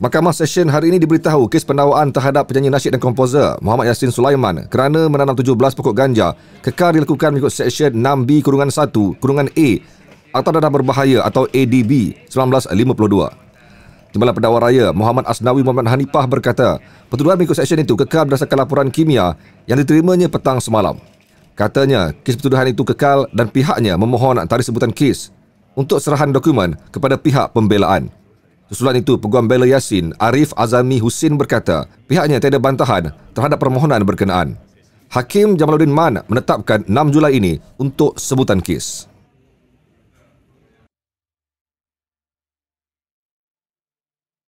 Mahkamah Session hari ini diberitahu kes pendakwaan terhadap penyanyi nasyid dan komposer Muhammad Yassin Sulaiman kerana menanam 17 pokok ganja kekal dilakukan mengikut Session 6B kurungan 1 kurungan A atau dadah berbahaya atau ADB 1952. Timbalan pendakwa raya Muhammad Asnawi Muhammad Hanipah berkata pertuduhan mengikut Session itu kekal berdasarkan laporan kimia yang diterimanya petang semalam. Katanya kes pertuduhan itu kekal dan pihaknya memohon tarikh sebutan kes untuk serahan dokumen kepada pihak pembelaan. Susulan itu, Peguam Bela Yasin Arif Azami Husin berkata, pihaknya tiada bantahan terhadap permohonan berkenaan. Hakim Jamaluddin Man menetapkan 6 Julai ini untuk sebutan kes.